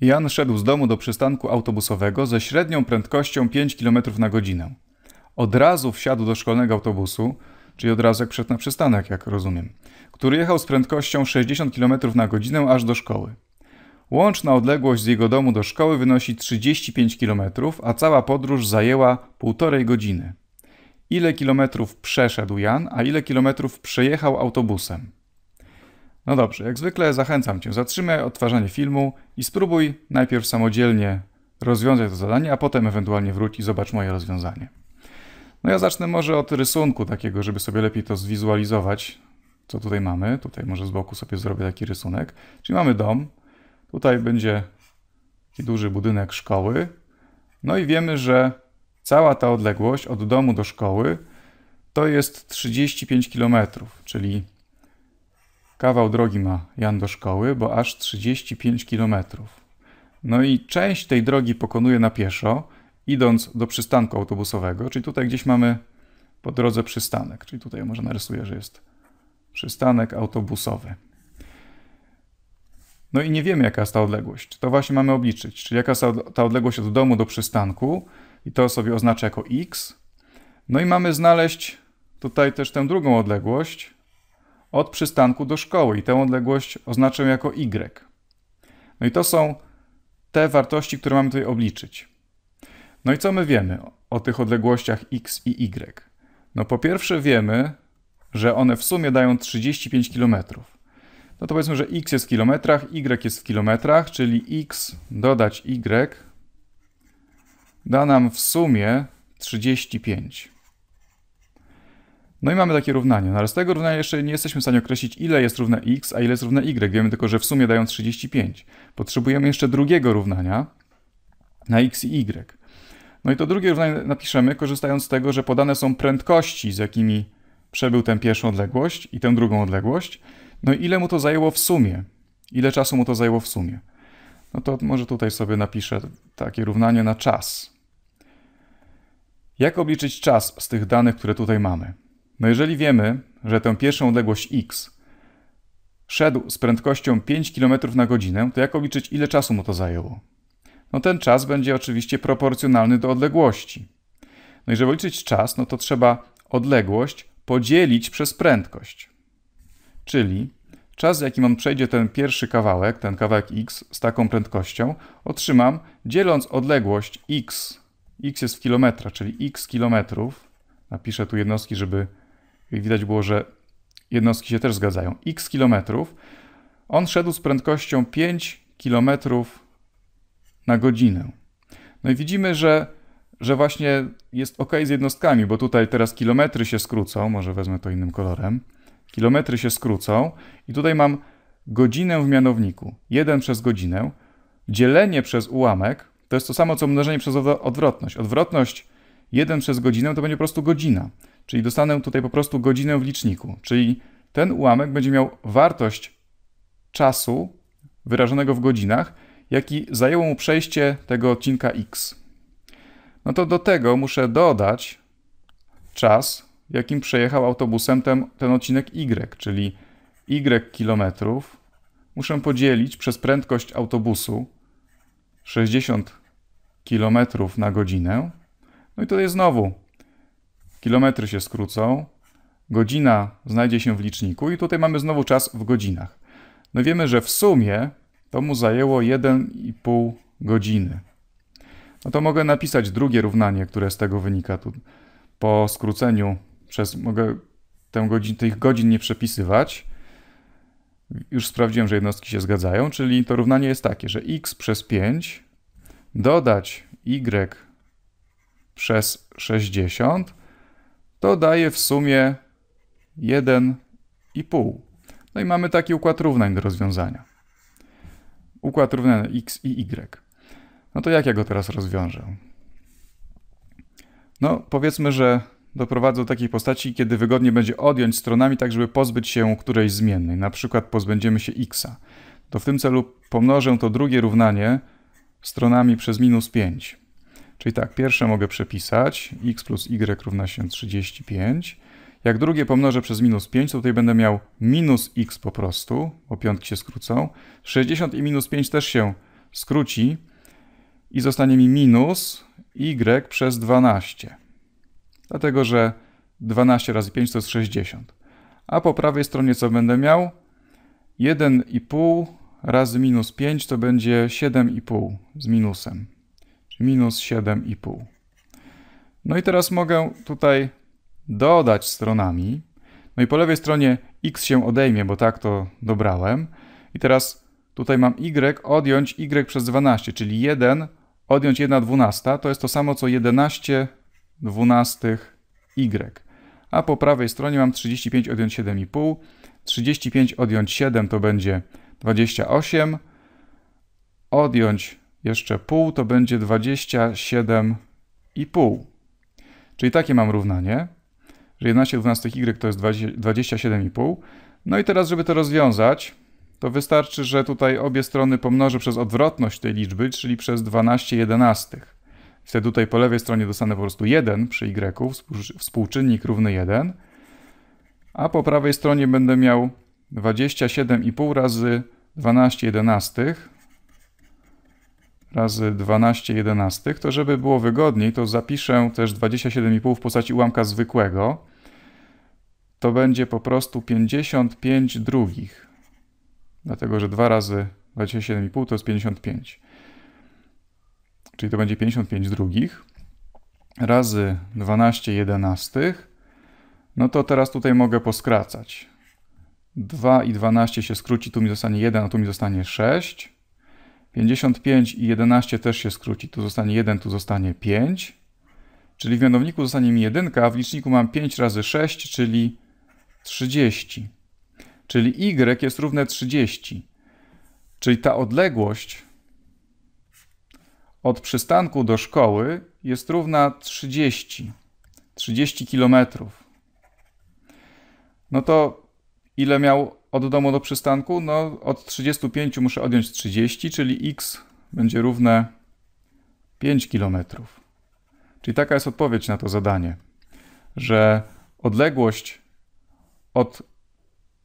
Jan szedł z domu do przystanku autobusowego ze średnią prędkością 5 km na godzinę. Od razu wsiadł do szkolnego autobusu, czyli od razu jak przed na przystanek, jak rozumiem, który jechał z prędkością 60 km na godzinę aż do szkoły. Łączna odległość z jego domu do szkoły wynosi 35 km, a cała podróż zajęła półtorej godziny. Ile kilometrów przeszedł Jan, a ile kilometrów przejechał autobusem? No dobrze, jak zwykle zachęcam Cię, zatrzymaj odtwarzanie filmu i spróbuj najpierw samodzielnie rozwiązać to zadanie, a potem ewentualnie wróć i zobacz moje rozwiązanie. No ja zacznę może od rysunku takiego, żeby sobie lepiej to zwizualizować, co tutaj mamy. Tutaj może z boku sobie zrobię taki rysunek. Czyli mamy dom, tutaj będzie taki duży budynek szkoły. No i wiemy, że cała ta odległość od domu do szkoły to jest 35 km, czyli Kawał drogi ma Jan do szkoły, bo aż 35 km. No i część tej drogi pokonuje na pieszo, idąc do przystanku autobusowego, czyli tutaj gdzieś mamy po drodze przystanek, czyli tutaj może narysuję, że jest przystanek autobusowy. No i nie wiemy, jaka jest ta odległość. Czy to właśnie mamy obliczyć, czyli jaka jest ta odległość od domu do przystanku i to sobie oznaczę jako x. No i mamy znaleźć tutaj też tę drugą odległość, od przystanku do szkoły i tę odległość oznaczę jako y. No i to są te wartości, które mamy tutaj obliczyć. No i co my wiemy o tych odległościach x i y? No po pierwsze wiemy, że one w sumie dają 35 km. No to powiedzmy, że x jest w kilometrach, y jest w kilometrach, czyli x dodać y da nam w sumie 35. No i mamy takie równanie. No ale z tego równania jeszcze nie jesteśmy w stanie określić, ile jest równe x, a ile jest równe y. Wiemy tylko, że w sumie dają 35. Potrzebujemy jeszcze drugiego równania na x i y. No i to drugie równanie napiszemy, korzystając z tego, że podane są prędkości, z jakimi przebył tę pierwszą odległość i tę drugą odległość. No i ile mu to zajęło w sumie? Ile czasu mu to zajęło w sumie? No to może tutaj sobie napiszę takie równanie na czas. Jak obliczyć czas z tych danych, które tutaj mamy? No jeżeli wiemy, że tę pierwszą odległość x szedł z prędkością 5 km na godzinę, to jak obliczyć ile czasu mu to zajęło? No ten czas będzie oczywiście proporcjonalny do odległości. No i żeby liczyć czas, no to trzeba odległość podzielić przez prędkość. Czyli czas, jaki mam przejdzie ten pierwszy kawałek, ten kawałek x z taką prędkością, otrzymam dzieląc odległość x, x jest w kilometra, czyli x kilometrów, napiszę tu jednostki, żeby widać było, że jednostki się też zgadzają. X kilometrów. On szedł z prędkością 5 kilometrów na godzinę. No i widzimy, że, że właśnie jest ok z jednostkami, bo tutaj teraz kilometry się skrócą, może wezmę to innym kolorem. Kilometry się skrócą i tutaj mam godzinę w mianowniku. 1 przez godzinę. Dzielenie przez ułamek to jest to samo, co mnożenie przez odwrotność. Odwrotność 1 przez godzinę to będzie po prostu godzina. Czyli dostanę tutaj po prostu godzinę w liczniku, czyli ten ułamek będzie miał wartość czasu wyrażonego w godzinach, jaki zajęło mu przejście tego odcinka x. No to do tego muszę dodać czas, jakim przejechał autobusem ten, ten odcinek y, czyli y kilometrów. Muszę podzielić przez prędkość autobusu 60 kilometrów na godzinę. No i tutaj znowu kilometry się skrócą, godzina znajdzie się w liczniku i tutaj mamy znowu czas w godzinach. No wiemy, że w sumie to mu zajęło 1,5 godziny. No to mogę napisać drugie równanie, które z tego wynika. Tu po skróceniu przez mogę godzin, tych godzin nie przepisywać. Już sprawdziłem, że jednostki się zgadzają, czyli to równanie jest takie, że x przez 5 dodać y przez 60 to daje w sumie 1,5. No i mamy taki układ równań do rozwiązania. Układ równań x i y. No to jak ja go teraz rozwiążę? No, powiedzmy, że doprowadzę do takiej postaci, kiedy wygodnie będzie odjąć stronami, tak żeby pozbyć się którejś zmiennej. Na przykład pozbędziemy się x'a. To w tym celu pomnożę to drugie równanie stronami przez minus 5. Czyli tak, pierwsze mogę przepisać, x plus y równa się 35. Jak drugie pomnożę przez minus 5, to tutaj będę miał minus x po prostu, bo piątki się skrócą. 60 i minus 5 też się skróci i zostanie mi minus y przez 12. Dlatego, że 12 razy 5 to jest 60. A po prawej stronie co będę miał? 1,5 razy minus 5 to będzie 7,5 z minusem minus 7,5. No i teraz mogę tutaj dodać stronami. No i po lewej stronie x się odejmie, bo tak to dobrałem. I teraz tutaj mam y, odjąć y przez 12, czyli 1, odjąć 1 dwunasta, to jest to samo co 11 dwunastych y. A po prawej stronie mam 35 odjąć 7,5. 35 odjąć 7 to będzie 28. Odjąć jeszcze pół to będzie 27,5. Czyli takie mam równanie, że 11 12 y to jest 27,5. No i teraz, żeby to rozwiązać, to wystarczy, że tutaj obie strony pomnożę przez odwrotność tej liczby, czyli przez 12 jedenastych. Wtedy tutaj po lewej stronie dostanę po prostu 1 przy y, współczynnik równy 1, a po prawej stronie będę miał 27,5 razy 12 jedenastych, razy 12 jedenastych, to żeby było wygodniej, to zapiszę też 27,5 w postaci ułamka zwykłego. To będzie po prostu 55 drugich. Dlatego, że 2 razy 27,5 to jest 55. Czyli to będzie 55 drugich razy 12 jedenastych. No to teraz tutaj mogę poskracać. 2 i 12 się skróci, tu mi zostanie 1, a tu mi zostanie 6 55 i 11 też się skróci. Tu zostanie 1, tu zostanie 5. Czyli w mianowniku zostanie mi 1, a w liczniku mam 5 razy 6, czyli 30. Czyli y jest równe 30. Czyli ta odległość od przystanku do szkoły jest równa 30. 30 km. No to ile miał od domu do przystanku? No, od 35 muszę odjąć 30, czyli x będzie równe 5 km. Czyli taka jest odpowiedź na to zadanie, że odległość od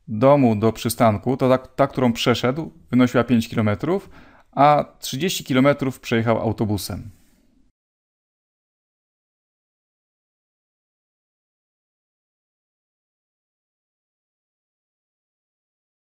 domu do przystanku, to ta, ta którą przeszedł, wynosiła 5 km, a 30 km przejechał autobusem.